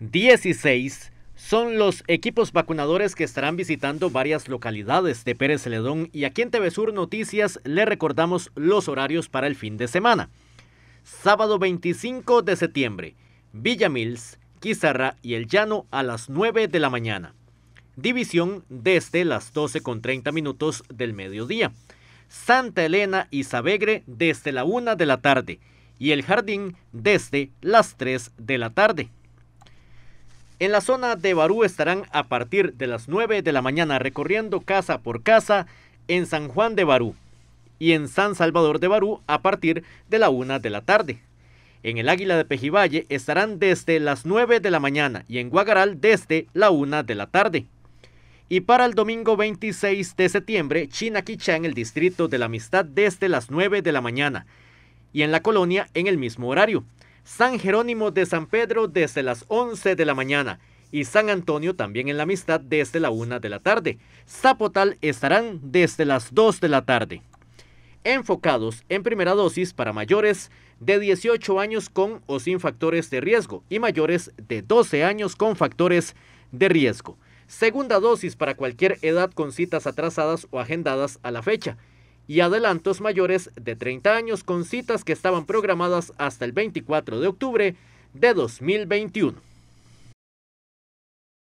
16 son los equipos vacunadores que estarán visitando varias localidades de Pérez Celedón y aquí en TV Sur Noticias le recordamos los horarios para el fin de semana. Sábado 25 de septiembre, Villa Mills, Quizarra y El Llano a las 9 de la mañana. División desde e las 12 con 30 minutos del mediodía. Santa Elena y Sabegre desde e la 1 de la tarde y El Jardín desde e las 3 de la tarde. En la zona de Barú estarán a partir de las 9 de la mañana recorriendo casa por casa en San Juan de Barú y en San Salvador de Barú a partir de la 1 de la tarde. En el Águila de Pejivalle estarán desde las 9 de la mañana y en Guagaral desde la 1 de la tarde. Y para el domingo 26 de septiembre, Quichá en el Distrito de la Amistad desde las 9 de la mañana y en la colonia en el mismo horario. San Jerónimo de San Pedro desde las 11 de la mañana y San Antonio también en la amistad desde la 1 de la tarde. Zapotal estarán desde las 2 de la tarde. Enfocados en primera dosis para mayores de 18 años con o sin factores de riesgo y mayores de 12 años con factores de riesgo. Segunda dosis para cualquier edad con citas atrasadas o agendadas a la fecha y adelantos mayores de 30 años con citas que estaban programadas hasta el 24 de octubre de 2021.